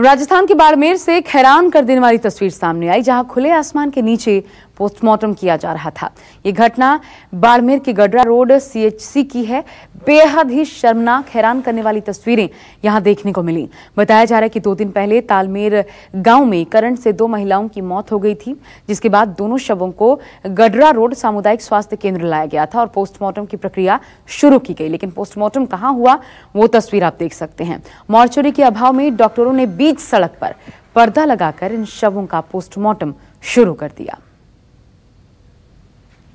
राजस्थान के बाड़मेर से एक हैरान कर देने वाली तस्वीर सामने आई जहां खुले आसमान के नीचे पोस्टमार्टम किया जा रहा था ये घटना बाड़मेर के गडरा रोड सीएचसी की है बेहद ही शर्मनाक हैरान करने वाली तस्वीरें यहां देखने को मिली बताया जा रहा है कि दो दिन पहले तालमेर गांव में करंट से दो महिलाओं की मौत हो गई थी जिसके बाद दोनों शवों को गडरा रोड सामुदायिक स्वास्थ्य केंद्र लाया गया था और पोस्टमार्टम की प्रक्रिया शुरू की गई लेकिन पोस्टमार्टम कहाँ हुआ वो तस्वीर आप देख सकते हैं मॉर्चरी के अभाव में डॉक्टरों ने बीच सड़क पर पर्दा लगाकर इन शवों का पोस्टमार्टम शुरू कर दिया